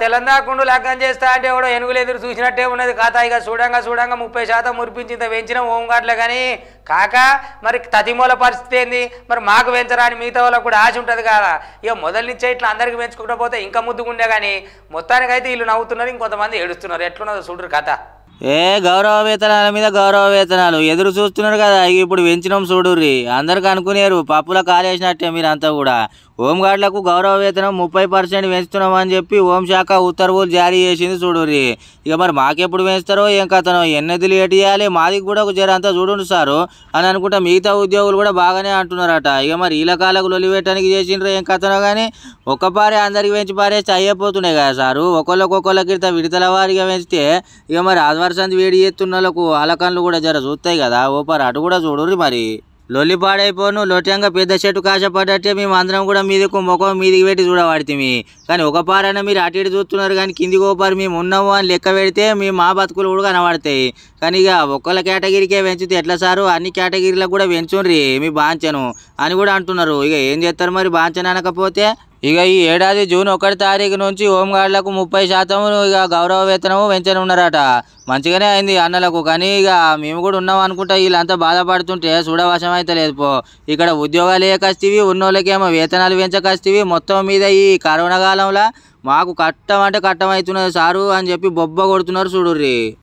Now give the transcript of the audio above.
తెలంగాణ కుండు లగ్గం చేస్తా అంటే ఎవడో ఎనుగులు ఎదురు చూసినట్టే ఉన్నది ఖాతా ఇక చూడంగా చూడంగా ముప్పై శాతం మురిపించింత పెంచిన ఓంగాట్లే కానీ కాక మరి తదిమూల పరిస్థితి ఏంది మరి మాకు పెంచరాని మిగతా వాళ్ళకు కూడా ఆశ ఉంటుంది కదా ఇక మొదలు నుంచే ఇట్లా అందరికీ పెంచుకుంటూ పోతే ఇంకా ముద్దుకుండే కానీ మొత్తానికైతే వీళ్ళు నవ్వుతున్నారు ఇంకొంతమంది ఏడుస్తున్నారు ఎట్లున్నదో చూడరు కథ ఏ గౌరవ వేతనాల మీద గౌరవ వేతనాలు ఎదురు చూస్తున్నారు కదా ఇప్పుడు పెంచినాం చూడుర్రి అందరికీ అనుకునేరు పప్పుల కాలేసినట్టే మీరు అంతా కూడా హోంగార్డులకు గౌరవ వేతనం ముప్పై పర్సెంట్ పెంచుతున్నామని చెప్పి హోంశాఖ ఉత్తర్వులు జారీ చేసింది చూడుర్రి ఇక మరి మాకెప్పుడు పెంచుతారో ఏం కథనో ఎన్నది లేట్ చేయాలి మాది కూడా ఒక జర అంతా చూడండి సారు అని అనుకుంటా మిగతా ఉద్యోగులు కూడా బాగానే అంటున్నారట ఇక మరి వీళ్ళ కాలకు లొలివేయటానికి చేసిండ్రు ఏం కథనో కానీ ఒక్కపారే అందరికి పెంచి పారేస్తే అయిపోతున్నాయి కదా సారు ఇంత విడతల వారిగా పెంచితే ఇక మరి ఆదివారం వేడి చేస్తున్న వాళ్ళకు అలకన్లు కూడా జర చూస్తాయి కదా ఓపర్ అటు కూడా చూడుర్రి మరి లొల్లిపాడైపోను లొట్యంగా పెద్ద చెట్టు కాశపడ్డట్టే మేము అందరం కూడా మీదకు ముఖం మీదికి పెట్టి చూడబడితే కానీ ఒక పారైనా మీరు అటు ఇటు చూస్తున్నారు కానీ కిందికి ఓపారు మేము ఉన్నాము అని లెక్క పెడితే మేము మా బతుకులు కూడా కనబడతాయి కానీ ఇక ఒక్కళ్ళ కేటగిరీకే పెంచితే ఎట్లా సారు అన్ని కేటగిరీలకు కూడా పెంచుండ్రి మీ బాంచను అని కూడా అంటున్నారు ఇక ఏం చేస్తారు మరి బాంచన అనకపోతే ఇక ఈ ఏడాది జూన్ ఒకటి తారీఖు నుంచి హోంగార్డులకు ముప్పై శాతం ఇక గౌరవ వేతనము పెంచనున్నారట మంచిగానే అయింది అన్నలకు కానీ ఇక మేము కూడా ఉన్నాం అనుకుంటా వీళ్ళంతా బాధపడుతుంటే చూడవశం అయితే లేదు పో ఇక్కడ ఉద్యోగాలు ఏ కస్తివి ఉన్నోళ్ళకేమో వేతనాలు పెంచకస్తీవి మొత్తం మీద ఈ కరోనా కాలంలో మాకు కట్టం అంటే కట్టం అవుతున్నది సారు అని చెప్పి బొబ్బ కొడుతున్నారు చూడుర్రి